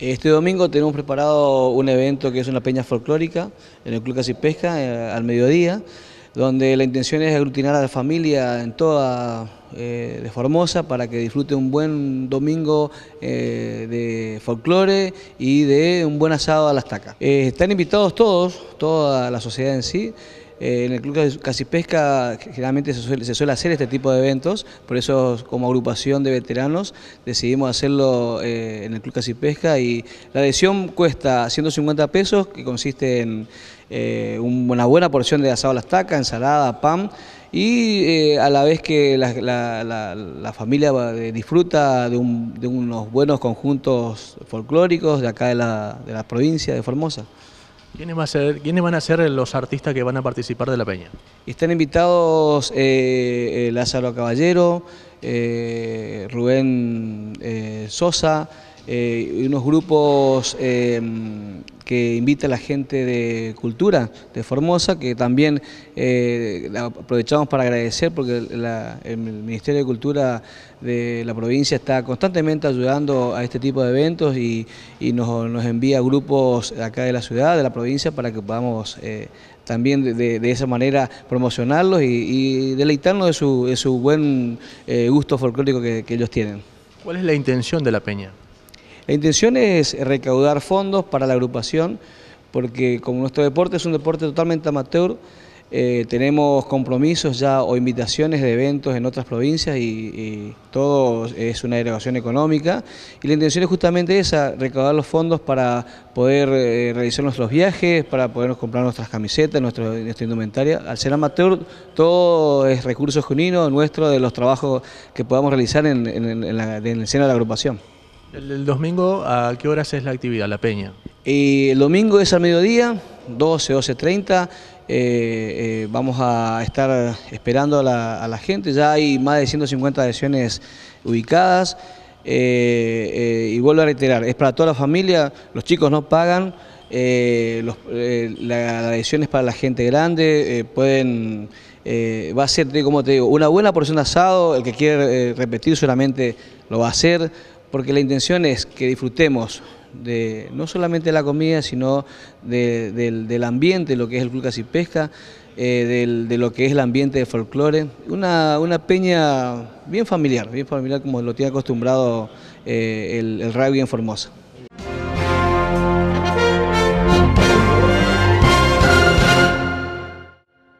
Este domingo tenemos preparado un evento que es una peña folclórica en el Club Casi Pesca eh, al mediodía, donde la intención es aglutinar a la familia en toda eh, de Formosa para que disfrute un buen domingo eh, de folclore y de un buen asado a las tacas. están invitados todos, toda la sociedad en sí. Eh, en el Club Casipesca generalmente se suele, hacer este tipo de eventos, por eso como agrupación de veteranos decidimos hacerlo eh, en el Club Casipesca y la adhesión cuesta 150 pesos, que consiste en eh, una buena porción de asado a las tacas, ensalada, pan, y a la vez que la, familia disfruta de, unos buenos conjuntos folclóricos de acá de la provincia de Formosa. ¿Quiénes, a ser, ¿Quiénes, van a ser los artistas que van a participar de la peña? Están invitados eh, eh, Lázaro Caballero, eh, Rubén Sosa, eh, unos grupos em, que invita a la gente de cultura de Formosa, que también eh, aprovechamos para agradecer porque el Ministerio de Cultura de la provincia está constantemente ayudando a este tipo de eventos y, nos, envía grupos acá de la ciudad, de la provincia, para que podamos eh, también de, esa manera promocionarlos y, deleitarnos de su, buen eh, gusto folclórico que ellos tienen. ¿Cuál es la intención de la peña? La intención es recaudar fondos para la agrupación, porque como nuestro deporte es un deporte totalmente amateur, eh, tenemos compromisos ya o invitaciones de eventos en otras provincias y, todo es una erogación económica. Y la intención es justamente esa, recaudar los fondos para poder eh, realizar nuestros viajes, para podernos comprar nuestras camisetas, nuestro, nuestra indumentaria. Al ser amateur, todo es recursos juninos nuestro, de los trabajos que podamos realizar en, la, en el seno de la agrupación. El, domingo a qué horas es la actividad, la peña? el domingo es al mediodía, 12, 12.30, eh, eh, vamos a estar esperando a la, gente, ya hay más de 150 adhesiones ubicadas, eh, eh, y vuelvo a reiterar, es para toda la familia, los chicos no pagan, la, es para la gente grande, pueden... va a ser, como te digo, una buena porción de asado, el que quiere repetir solamente lo va a hacer, porque la intención es que disfrutemos de, no solamente la comida, sino del, ambiente, lo que es el Club Casi Pesca, eh, de lo que es el ambiente de folclore. Una, peña bien familiar, bien familiar como lo tiene acostumbrado eh, el, el rugby en Formosa.